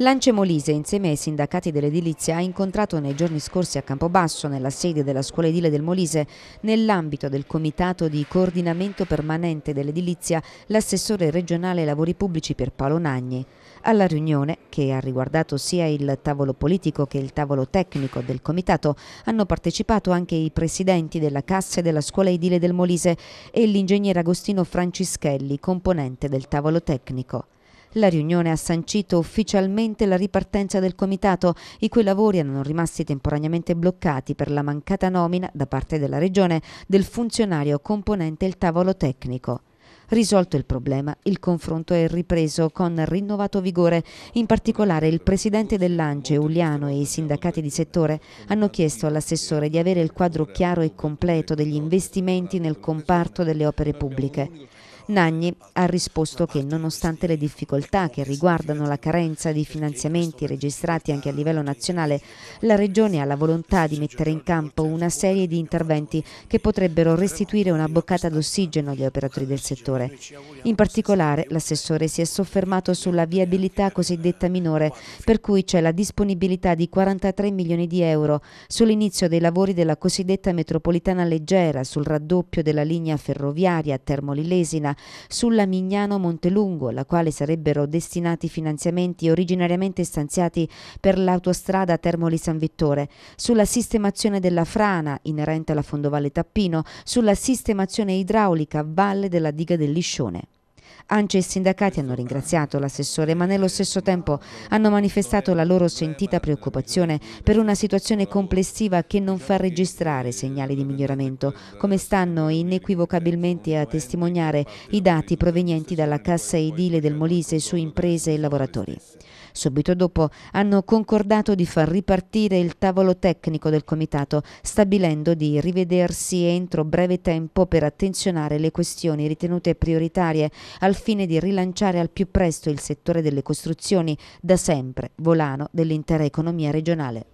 Lance Molise insieme ai sindacati dell'edilizia ha incontrato nei giorni scorsi a Campobasso, nella sede della scuola edile del Molise, nell'ambito del comitato di coordinamento permanente dell'edilizia, l'assessore regionale lavori pubblici per Paolo Nagni. Alla riunione, che ha riguardato sia il tavolo politico che il tavolo tecnico del comitato, hanno partecipato anche i presidenti della Cassa e della scuola edile del Molise e l'ingegnere Agostino Francischelli, componente del tavolo tecnico. La riunione ha sancito ufficialmente la ripartenza del comitato, i cui lavori erano rimasti temporaneamente bloccati per la mancata nomina da parte della Regione del funzionario componente il tavolo tecnico. Risolto il problema, il confronto è ripreso con rinnovato vigore. In particolare il presidente dell'Ance, Uliano e i sindacati di settore hanno chiesto all'assessore di avere il quadro chiaro e completo degli investimenti nel comparto delle opere pubbliche. Nagni ha risposto che nonostante le difficoltà che riguardano la carenza di finanziamenti registrati anche a livello nazionale, la Regione ha la volontà di mettere in campo una serie di interventi che potrebbero restituire una boccata d'ossigeno agli operatori del settore. In particolare l'assessore si è soffermato sulla viabilità cosiddetta minore, per cui c'è la disponibilità di 43 milioni di euro sull'inizio dei lavori della cosiddetta metropolitana leggera, sul raddoppio della linea ferroviaria Termoli-Lesina, sulla Mignano Montelungo, alla quale sarebbero destinati finanziamenti originariamente stanziati per l'autostrada Termoli San Vittore, sulla sistemazione della frana inerente alla fondovalle Tappino, sulla sistemazione idraulica a valle della diga del Liscione. Anche i sindacati hanno ringraziato l'assessore ma nello stesso tempo hanno manifestato la loro sentita preoccupazione per una situazione complessiva che non fa registrare segnali di miglioramento, come stanno inequivocabilmente a testimoniare i dati provenienti dalla Cassa Edile del Molise su imprese e lavoratori. Subito dopo hanno concordato di far ripartire il tavolo tecnico del comitato, stabilendo di rivedersi entro breve tempo per attenzionare le questioni ritenute prioritarie al fine di rilanciare al più presto il settore delle costruzioni, da sempre volano dell'intera economia regionale.